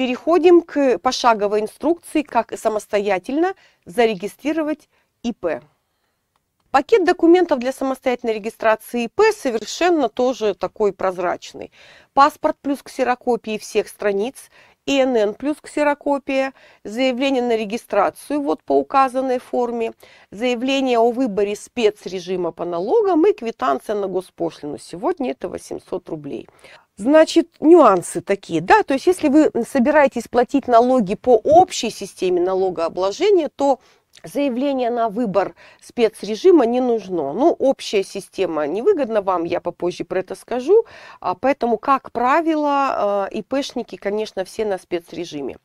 Переходим к пошаговой инструкции, как самостоятельно зарегистрировать ИП. Пакет документов для самостоятельной регистрации ИП совершенно тоже такой прозрачный. Паспорт плюс ксерокопии всех страниц, ИНН плюс ксерокопия, заявление на регистрацию вот по указанной форме, заявление о выборе спецрежима по налогам и квитанция на госпошлину. Сегодня это 800 рублей. Значит, нюансы такие, да, то есть если вы собираетесь платить налоги по общей системе налогообложения, то Заявление на выбор спецрежима не нужно. Ну, общая система невыгодна вам, я попозже про это скажу. А, поэтому, как правило, а, ИПшники, конечно, все на спецрежиме.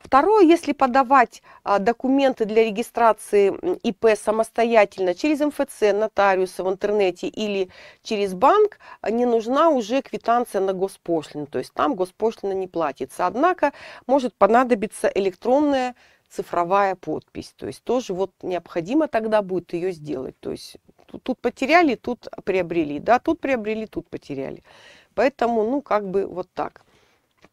Второе, если подавать а, документы для регистрации ИП самостоятельно через МФЦ, нотариуса в интернете или через банк, не нужна уже квитанция на госпошлину, то есть там госпошлина не платится. Однако может понадобиться электронная цифровая подпись. То есть тоже вот необходимо тогда будет ее сделать. То есть тут, тут потеряли, тут приобрели, да, тут приобрели, тут потеряли. Поэтому, ну, как бы вот так.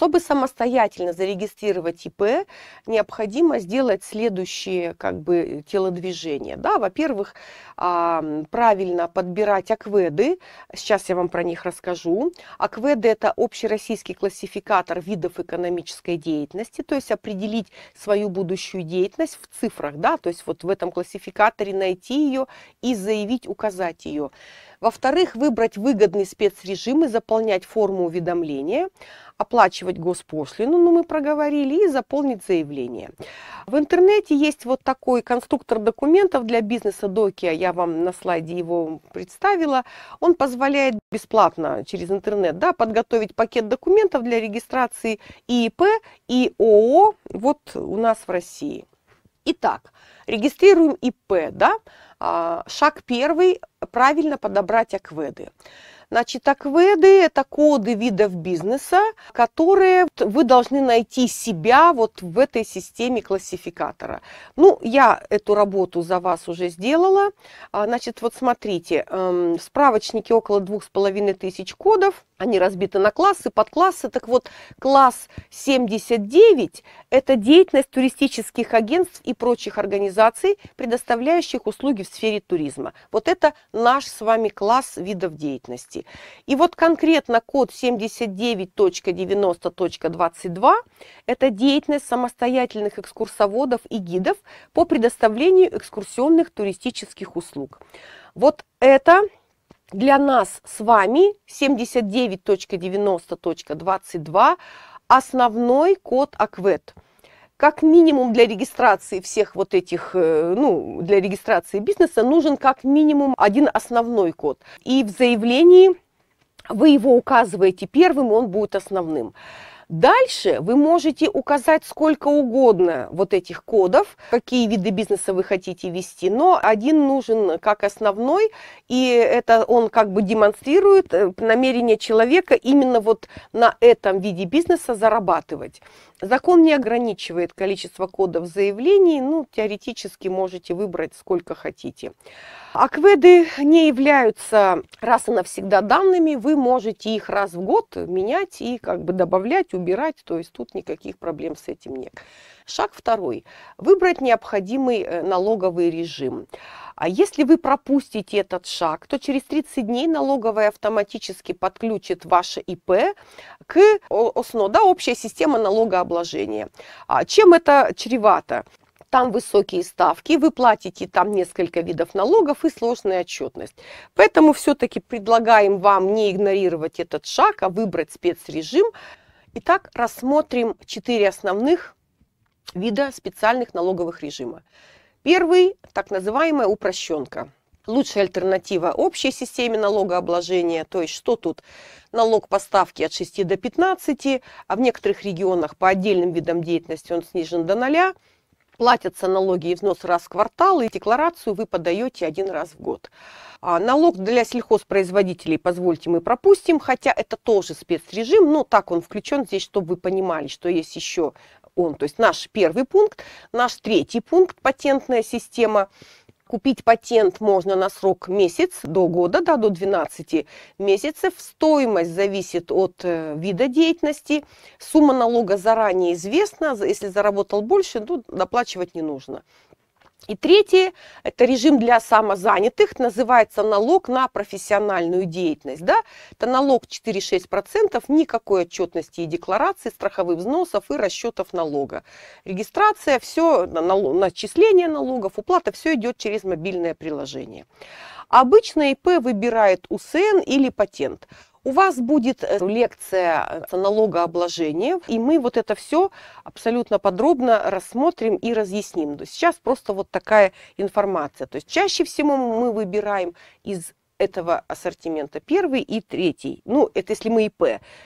Чтобы самостоятельно зарегистрировать ИП, необходимо сделать следующие как бы, э, телодвижения. Да, во-первых, правильно подбирать акведы. Сейчас я вам про них расскажу. Акведы – это общероссийский классификатор видов экономической деятельности, то есть определить свою будущую деятельность в цифрах, да, то есть вот в этом классификаторе найти ее и заявить, указать ее. Во-вторых, выбрать выгодный спецрежим и заполнять форму уведомления, оплачивать госпошлину, ну мы проговорили, и заполнить заявление. В интернете есть вот такой конструктор документов для бизнеса Докия, а я вам на слайде его представила. Он позволяет бесплатно через интернет да, подготовить пакет документов для регистрации ИИП и ООО вот у нас в России. Итак, регистрируем ИП, да? А, шаг первый правильно подобрать акведы. Значит, акведы – это коды видов бизнеса, которые вы должны найти себя вот в этой системе классификатора. Ну, я эту работу за вас уже сделала. А, значит, вот смотрите, в эм, справочнике около двух с половиной тысяч кодов – они разбиты на классы, подклассы. Так вот, класс 79 – это деятельность туристических агентств и прочих организаций, предоставляющих услуги в сфере туризма. Вот это наш с вами класс видов деятельности. И вот конкретно код 79.90.22 – это деятельность самостоятельных экскурсоводов и гидов по предоставлению экскурсионных туристических услуг. Вот это для нас с вами 79.90.22 основной код АКВЭД. Как минимум для регистрации всех вот этих, э, ну, для регистрации бизнеса нужен как минимум один основной код. И в заявлении вы его указываете первым, и он будет основным. Дальше вы можете указать сколько угодно вот этих кодов, какие виды бизнеса вы хотите вести, но один нужен как основной, и это он как бы демонстрирует э, намерение человека именно вот на этом виде бизнеса зарабатывать. Закон не ограничивает количество кодов заявлений, ну, теоретически можете выбрать сколько хотите. Акведы не являются раз и навсегда данными, вы можете их раз в год менять и как бы добавлять, убирать, то есть тут никаких проблем с этим нет. Шаг второй. Выбрать необходимый э, налоговый режим. А если вы пропустите этот шаг, то через 30 дней налоговая автоматически подключит ваше ИП к ОСНО, да, общая система налогообложения. А чем это чревато? там высокие ставки, вы платите там несколько видов налогов и сложная отчетность. Поэтому все-таки предлагаем вам не игнорировать этот шаг, а выбрать спецрежим, Итак, рассмотрим четыре основных вида специальных налоговых режима. Первый – так называемая упрощенка. Лучшая альтернатива общей системе налогообложения, то есть что тут? Налог по ставке от 6 до 15, а в некоторых регионах по отдельным видам деятельности он снижен до 0, платятся налоги и взносы раз в квартал, и декларацию вы подаете один раз в год. А налог для сельхозпроизводителей, позвольте, мы пропустим, хотя это тоже спецрежим, но так он включен здесь, чтобы вы понимали, что есть еще он. То есть наш первый пункт, наш третий пункт, патентная система – Купить патент можно на срок месяц до года, да, до 12 месяцев. Стоимость зависит от э, вида деятельности. Сумма налога заранее известна. Если заработал больше, то ну, доплачивать не нужно. И третье, это режим для самозанятых, называется налог на профессиональную деятельность. Да? Это налог 4-6 4,6%, никакой отчетности и декларации, страховых взносов и расчетов налога. Регистрация, все, налог, начисление налогов, уплата, все идет через мобильное приложение. Обычно ИП выбирает УСН или патент. У вас будет э, лекция о э, налогообложении, и мы вот это все абсолютно подробно рассмотрим и разъясним. Сейчас просто вот такая информация. То есть чаще всего мы выбираем из этого ассортимента первый и третий. Ну, это если мы ИП.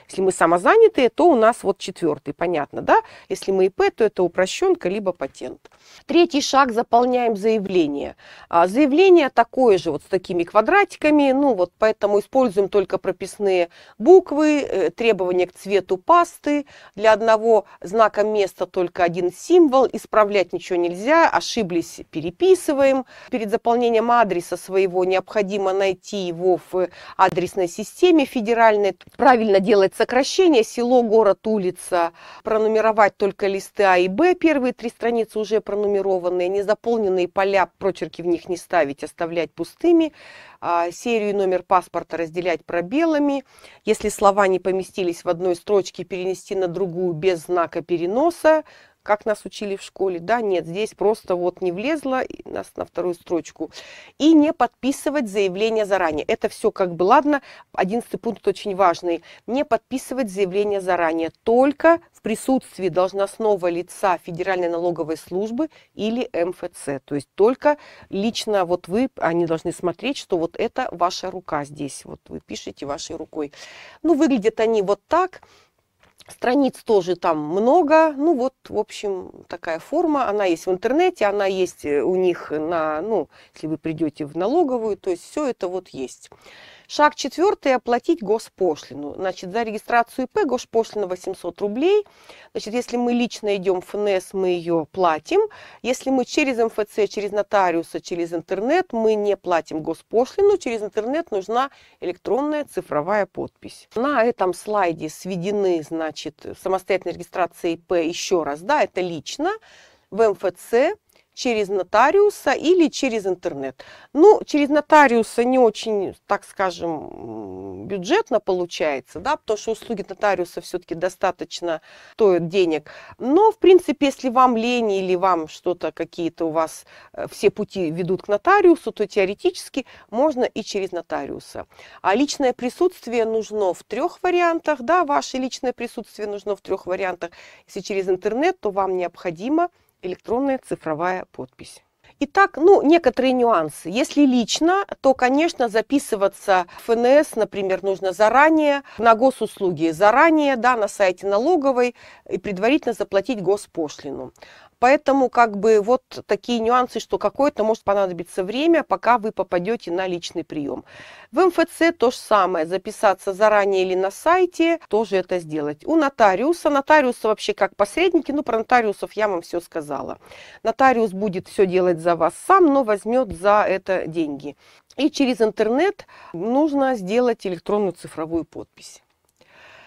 Если мы самозанятые, то у нас вот четвертый, понятно, да? Если мы ИП, то это упрощенка либо патент. Третий шаг, заполняем заявление. А, заявление такое же, вот с такими квадратиками, ну вот поэтому используем только прописные буквы, э, требования к цвету пасты, для одного знака места только один символ, исправлять ничего нельзя, ошиблись, переписываем. Перед заполнением адреса своего необходимо найти найти его в э, адресной системе федеральной, правильно делать сокращение, село, город, улица, пронумеровать только листы А и Б, первые три страницы уже пронумерованные, незаполненные поля, прочерки в них не ставить, оставлять пустыми, а, серию и номер паспорта разделять пробелами, если слова не поместились в одной строчке, перенести на другую без знака переноса, как нас учили в школе. Да, нет, здесь просто вот не влезло нас на вторую строчку. И не подписывать заявление заранее. Это все как бы ладно. Одиннадцатый пункт очень важный. Не подписывать заявление заранее. Только в присутствии должностного лица Федеральной налоговой службы или МФЦ. То есть только лично вот вы, они должны смотреть, что вот это ваша рука здесь. Вот вы пишете вашей рукой. Ну, выглядят они вот так. Страниц тоже там много. Ну вот, в общем, такая форма. Она есть в интернете, она есть э, у них на, ну, если вы придете в налоговую, то есть все это вот есть. Шаг четвертый – оплатить госпошлину. Значит, за регистрацию ИП госпошлина 800 рублей. Значит, если мы лично идем в ФНС, мы ее платим. Если мы через МФЦ, через нотариуса, через интернет, мы не платим госпошлину. Через интернет нужна электронная цифровая подпись. На этом слайде сведены, значит, самостоятельная регистрация ИП еще раз. Да, это лично в МФЦ через нотариуса или через интернет. Ну, через нотариуса не очень, так скажем, бюджетно получается, да, потому что услуги нотариуса все-таки достаточно стоят денег. Но, в принципе, если вам лень или вам что-то какие-то у вас э, все пути ведут к нотариусу, то теоретически можно и через нотариуса. А личное присутствие нужно в трех вариантах, да, ваше личное присутствие нужно в трех вариантах. Если через интернет, то вам необходимо электронная цифровая подпись. Итак, ну, некоторые нюансы. Если лично, то, конечно, записываться в ФНС, например, нужно заранее, на госуслуги заранее, да, на сайте налоговой и предварительно заплатить госпошлину. Поэтому как бы вот такие нюансы, что какое-то может понадобиться время, пока вы попадете на личный прием. В МФЦ то же самое, записаться заранее или на сайте, тоже это сделать. У нотариуса, нотариуса вообще как посредники, ну про нотариусов я вам все сказала. Нотариус будет все делать за вас сам, но возьмет за это деньги. И через интернет нужно сделать электронную цифровую подпись.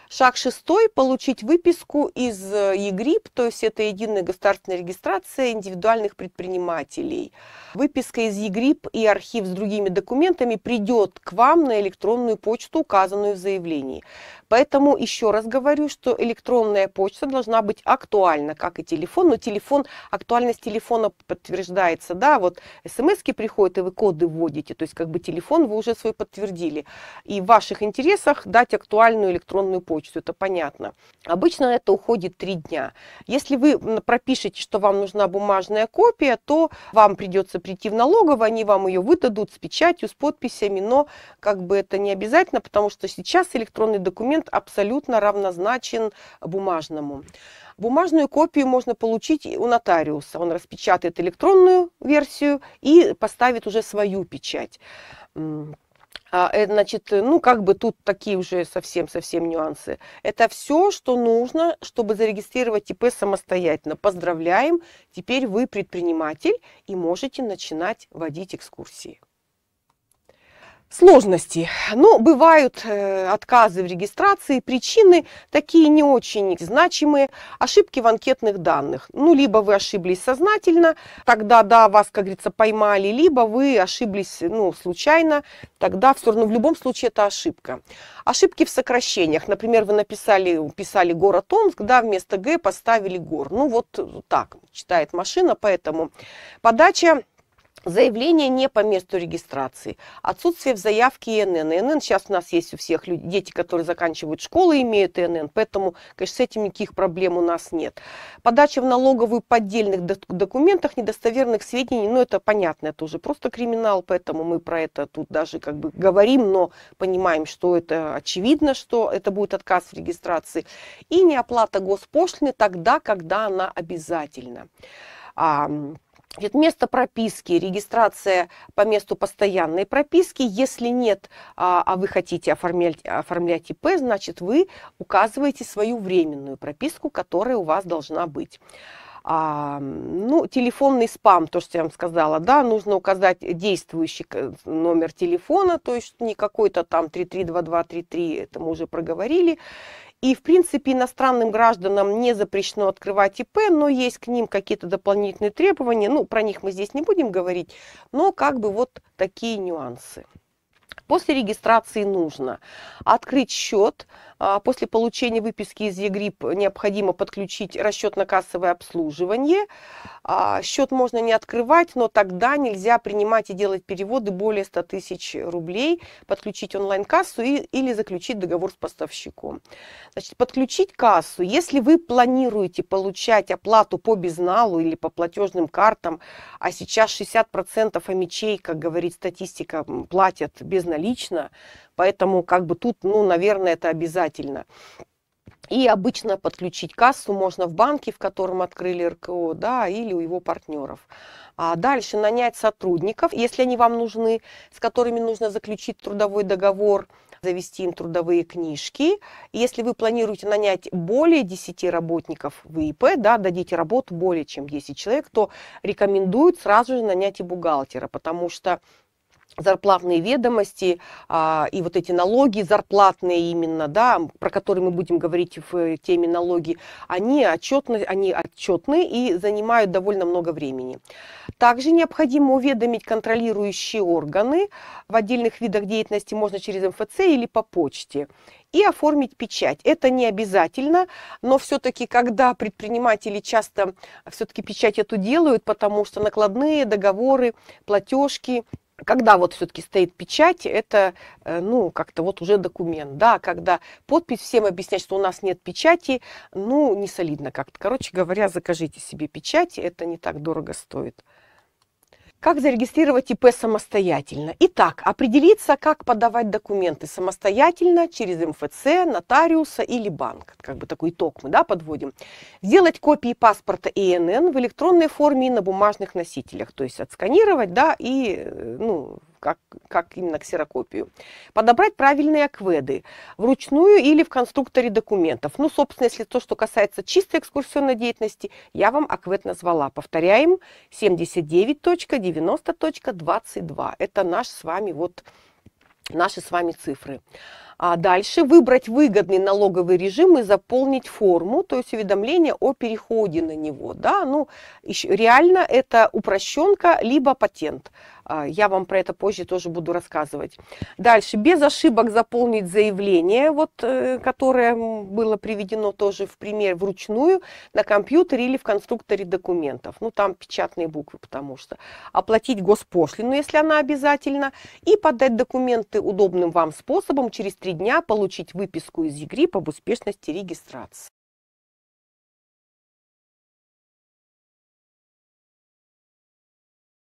Шаг шестой – получить выписку из э, ЕГРИП, то есть это единая государственная регистрация индивидуальных предпринимателей. Выписка из ЕГРИП и архив с другими документами придет к вам на электронную почту, указанную в заявлении. Поэтому еще раз говорю, что электронная почта должна быть актуальна, как и телефон, но телефон, актуальность телефона подтверждается, да, вот смс приходят, и вы коды вводите, то есть как бы телефон вы уже свой подтвердили. И в ваших интересах дать актуальную электронную почту почту, это понятно. Обычно это уходит три дня. Если вы пропишете, что вам нужна бумажная копия, то вам придется прийти в налоговую, они вам ее выдадут с печатью, с подписями, но как бы это не обязательно, потому что сейчас электронный документ абсолютно равнозначен бумажному. Бумажную копию можно получить у нотариуса. Он распечатает электронную версию и поставит уже свою печать. А, э, значит, э, ну, как бы тут такие уже совсем-совсем нюансы. Это все, что нужно, чтобы зарегистрировать ИП самостоятельно. Поздравляем, теперь вы предприниматель и можете начинать водить экскурсии. Сложности. Но бывают э, отказы в регистрации, причины такие не очень значимые, ошибки в анкетных данных. Ну, либо вы ошиблись сознательно, тогда, да, вас, как говорится, поймали, либо вы ошиблись, ну, случайно, тогда все равно в любом случае это ошибка. Ошибки в сокращениях. Например, вы написали, писали город Омск, да, вместо Г поставили гор. Ну, вот так читает машина, поэтому подача Заявление не по месту регистрации. Отсутствие в заявке ИНН. ИНН сейчас у нас есть у всех людей, дети, которые заканчивают школу имеют ИНН, поэтому, конечно, с этим никаких проблем у нас нет. Подача в налоговую поддельных документах, недостоверных сведений, ну это понятно, это уже просто криминал, поэтому мы про это тут даже как бы говорим, но понимаем, что это очевидно, что это будет отказ в регистрации. И неоплата госпошлины тогда, когда она обязательна. Значит, место прописки, регистрация по месту постоянной прописки. Если нет, а, а вы хотите оформлять, оформлять ИП, значит, вы указываете свою временную прописку, которая у вас должна быть. А, ну, телефонный спам, то, что я вам сказала, да, нужно указать действующий номер телефона, то есть не какой-то там 332233, это мы уже проговорили. И, в принципе, иностранным гражданам не запрещено открывать ИП, но есть к ним какие-то дополнительные требования. Ну, про них мы здесь не будем говорить, но как бы вот такие нюансы. После регистрации нужно открыть счет, а, после получения выписки из ЕГРИП необходимо подключить расчетно-кассовое обслуживание. А, счет можно не открывать, но тогда нельзя принимать и делать переводы более 100 тысяч рублей, подключить онлайн-кассу или заключить договор с поставщиком. Значит, подключить кассу. Если вы планируете получать оплату по безналу или по платежным картам, а сейчас 60% амичей, как говорит статистика, платят безналично, Поэтому как бы тут, ну, наверное, это обязательно. И обычно подключить кассу можно в банке, в котором открыли РКО, да, или у его партнеров. А дальше нанять сотрудников, если они вам нужны, с которыми нужно заключить трудовой договор, завести им трудовые книжки. Если вы планируете нанять более 10 работников в ИП, да, дадите работу более чем 10 человек, то рекомендуют сразу же нанять и бухгалтера, потому что зарплатные ведомости а, и вот эти налоги зарплатные именно, да, про которые мы будем говорить в э, теме налоги, они отчетны, они отчетны и занимают довольно много времени. Также необходимо уведомить контролирующие органы в отдельных видах деятельности можно через МФЦ или по почте и оформить печать. Это не обязательно, но все-таки, когда предприниматели часто все-таки печать эту делают, потому что накладные договоры, платежки когда вот все-таки стоит печать, это, э, ну, как-то вот уже документ, да, когда подпись, всем объяснять, что у нас нет печати, ну, не солидно как-то. Короче говоря, закажите себе печать, это не так дорого стоит. Как зарегистрировать ИП самостоятельно? Итак, определиться, как подавать документы самостоятельно через МФЦ, нотариуса или банк. Как бы такой итог мы да, подводим. Сделать копии паспорта ИНН в электронной форме и на бумажных носителях. То есть отсканировать да, и э, ну, как, как именно ксерокопию. Подобрать правильные акведы вручную или в конструкторе документов. Ну, собственно, если то, что касается чистой экскурсионной деятельности, я вам аквед назвала. Повторяем, 79.90.22. Это наш с вами вот наши с вами цифры. А дальше выбрать выгодный налоговый режим и заполнить форму, то есть уведомление о переходе на него. Да? Ну, реально это упрощенка, либо патент. А, я вам про это позже тоже буду рассказывать. Дальше, без ошибок заполнить заявление, вот, э, которое было приведено тоже в пример вручную на компьютере или в конструкторе документов. Ну, там печатные буквы, потому что. Оплатить госпошлину, если она обязательна, и подать документы удобным вам способом через три дня получить выписку из ЕГРИ об успешности регистрации.